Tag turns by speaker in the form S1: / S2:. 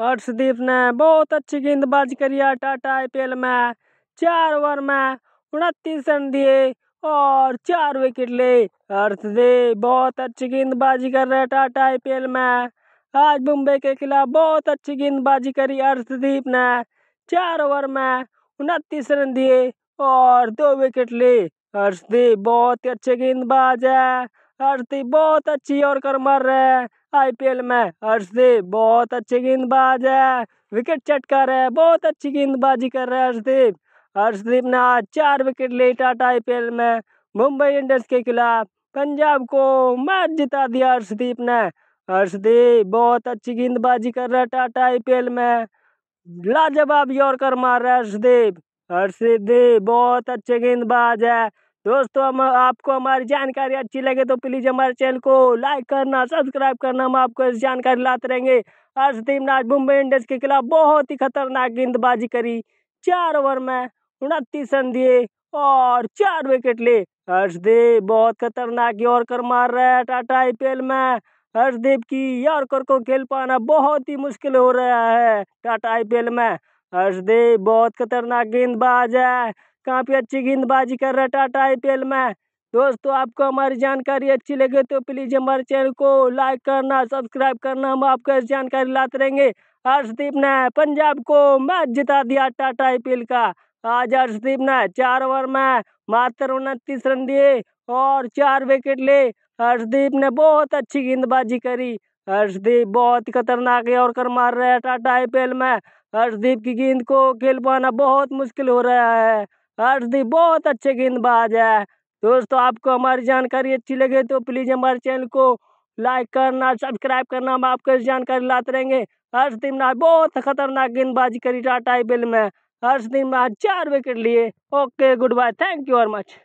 S1: हर्षदीप ने बहुत अच्छी गेंदबाजी करी है टाटा आई में चार ओवर में उनतीस रन दिए और चार विकेट ले हर्षदीप बहुत अच्छी गेंदबाजी कर रहे टाटा आई में आज मुंबई के खिलाफ बहुत अच्छी गेंदबाजी करी हर्षदीप ने चार ओवर में उनतीस रन दिए और दो विकेट ले हर्षदीप बहुत अच्छे गेंदबाज है हर्षदीप बहुत अच्छी और कर मर रहे हैं आईपीएल में हर्षदीप बहुत अच्छे गेंदबाज है विकेट चटका है बहुत अच्छी गेंदबाजी कर रहे हैं हर्षदीप हर्षदीप ने आज चार विकेट ले टाटा एल में मुंबई इंडियंस के खिलाफ पंजाब को मैच जिता दिया हर्षदीप ने हर्षदीप बहुत अच्छी गेंदबाजी कर रहे है टाटा आईपीएल में लाजवाब यॉर्कर मार रहा है हर्षदीप हर्षदीप बहुत अच्छे गेंदबाज है दोस्तों हम आपको हमारी जानकारी अच्छी लगे तो प्लीज़ हमारे चैनल को लाइक करना सब्सक्राइब करना हम आपको इस जानकारी लाते रहेंगे हर्षदीप ने आज मुंबई इंडियंस के खिलाफ बहुत ही खतरनाक गेंदबाजी करी चार ओवर में उनतीस रन दिए और चार विकेट ले हर्षदीप बहुत खतरनाक यॉर्कर मार रहा है टाटा आई में हर्षदीप की यॉर्कर को खेल पाना बहुत ही मुश्किल हो रहा है टाटा आई में हर्षदेव बहुत खतरनाक गेंदबाज है काफ़ी अच्छी गेंदबाजी कर रहा है टाटा आई में दोस्तों आपको हमारी जानकारी अच्छी लगे तो प्लीज़ हमारे चैनल को लाइक करना सब्सक्राइब करना हम आपको ऐसी जानकारी लाते रहेंगे हर्षदीप ने पंजाब को मैच जिता दिया टाटा आई का आज हर्षदीप ने चार ओवर में मात्र उनतीस रन दिए और चार विकेट ले हर्षदीप ने बहुत अच्छी गेंदबाजी करी हर्षदीप बहुत ही खतरनाक यॉर्कर मार रहा है टाटा आईपीएल में हर्षदीप की गेंद को खेल पाना बहुत मुश्किल हो रहा है हर्षदीप बहुत अच्छे गेंदबाज है दोस्तों आपको हमारी जानकारी अच्छी लगे तो प्लीज़ हमारे चैनल को लाइक करना सब्सक्राइब करना हम आपको इस जानकारी लाते रहेंगे हर्षदीप ने बहुत खतरनाक गेंदबाजी करी टाटा आईपीएल में हर्षदीप ने चार विकेट लिए okay goodbye thank you very much